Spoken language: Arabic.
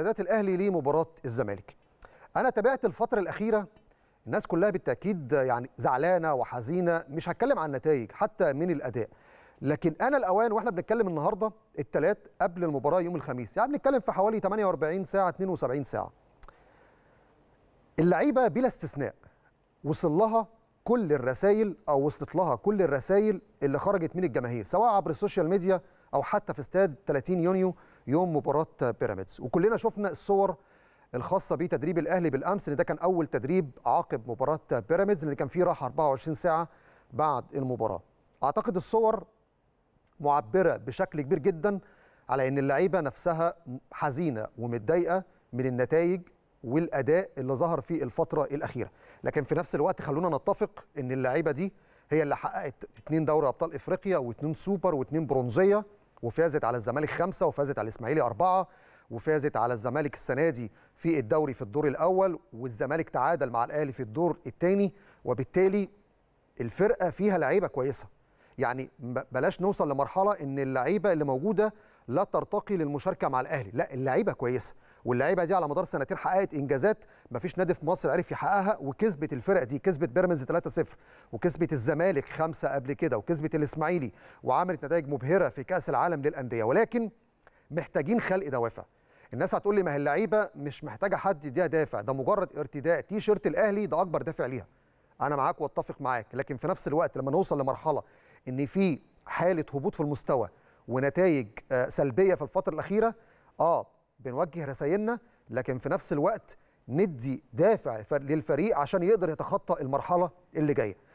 سادات الاهلي لمباراه الزمالك انا تابعت الفتره الاخيره الناس كلها بالتاكيد يعني زعلانه وحزينه مش هتكلم عن النتائج حتى من الاداء لكن انا الاوان واحنا بنتكلم النهارده الثلاث قبل المباراه يوم الخميس يعني بنتكلم في حوالي 48 ساعه 72 ساعه اللعيبه بلا استثناء وصل لها كل الرسائل او وصلت لها كل الرسائل اللي خرجت من الجماهير سواء عبر السوشيال ميديا او حتى في استاد 30 يونيو يوم مباراه بيراميدز وكلنا شفنا الصور الخاصه بتدريب الاهلي بالامس ان ده كان اول تدريب عقب مباراه بيراميدز اللي كان فيه راحه 24 ساعه بعد المباراه اعتقد الصور معبره بشكل كبير جدا على ان اللعيبه نفسها حزينه ومتضايقه من النتائج والاداء اللي ظهر في الفتره الاخيره لكن في نفس الوقت خلونا نتفق ان اللعيبه دي هي اللي حققت اثنين دوري ابطال افريقيا واثنين سوبر واثنين برونزيه وفازت على الزمالك خمسة وفازت على الإسماعيلي أربعة وفازت على الزمالك السنة دي في الدوري في الدور الأول والزمالك تعادل مع الأهلي في الدور الثاني وبالتالي الفرقة فيها لعيبة كويسة يعني بلاش نوصل لمرحلة إن اللعيبة اللي موجودة لا ترتقي للمشاركة مع الأهلي لا اللعيبة كويسة واللعيبه دي على مدار سنتين حققت انجازات ما فيش نادي في مصر عرف يحققها وكسبت الفرق دي كسبت بيراميدز 3-0 وكسبت الزمالك خمسة قبل كده وكسبت الاسماعيلي وعملت نتائج مبهره في كاس العالم للانديه ولكن محتاجين خلق دوافع الناس هتقول لي ما هي اللعيبه مش محتاجه حد يديها دافع ده مجرد ارتداء تي شيرت الاهلي ده اكبر دافع ليها انا معاك واتفق معاك لكن في نفس الوقت لما نوصل لمرحله ان في حاله هبوط في المستوى ونتائج آه، سلبيه في الفتره الاخيره اه بنوجه رسائلنا لكن في نفس الوقت ندي دافع للفريق عشان يقدر يتخطى المرحله اللي جايه